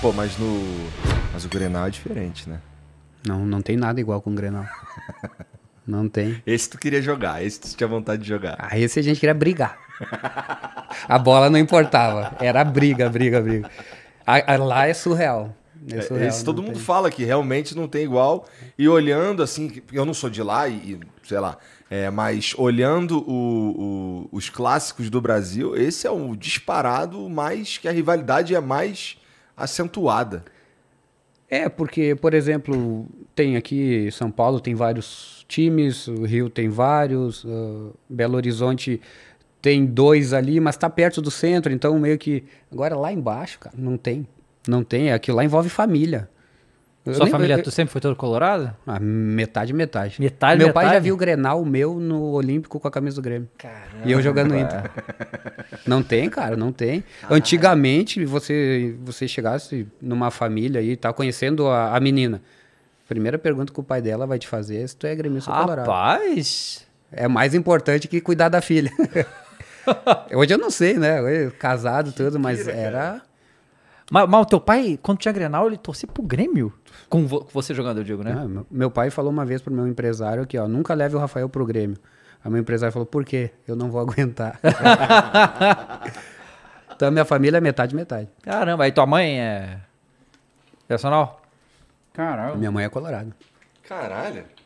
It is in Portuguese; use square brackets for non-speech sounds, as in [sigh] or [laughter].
Pô, mas no. Mas o Grenal é diferente, né? Não, não tem nada igual com o Grenal. não tem. Esse tu queria jogar, esse tu tinha vontade de jogar. Ah, esse a gente queria brigar. a bola não importava. Era briga, briga, briga. A, a, lá é surreal. É, é surreal esse todo mundo fala que realmente não tem igual. E olhando assim, eu não sou de lá e, sei lá, é, mas olhando o, o, os clássicos do Brasil, esse é o disparado mais que a rivalidade é mais acentuada. É, porque, por exemplo, tem aqui São Paulo tem vários times, o Rio tem vários, uh, Belo Horizonte tem dois ali, mas tá perto do centro, então meio que. Agora lá embaixo, cara, não tem. Não tem. Aquilo é lá envolve família. Sua família tu sempre foi toda colorada? Ah, metade, metade. Metade, Meu metade? pai já viu o Grenal, o meu, no Olímpico com a camisa do Grêmio. Caramba. E eu jogando Inter. não tem, cara, não tem. Antigamente, você, você chegasse numa família e tá conhecendo a, a, menina. Primeira pergunta que o pai dela vai te fazer é se tu é gremista ou colorado. Rapaz! É mais importante que cuidar da filha. [laughs] Hoje eu não sei, né? casado, tudo, mas era... Mas, mas o teu pai, quando tinha Grenal, ele torcia pro Grêmio? Com vo você jogando, eu digo, né? Ah, meu, pai falou uma vez pro meu empresário que, ó, nunca leve o Rafael pro Grêmio. Aí meu empresário falou, por quê? Eu não vou [laughs] aguentar. então minha família é metade, metade. Caramba, aí tua mãe é personal? Caralho. Minha mãe é colorada. Caralho.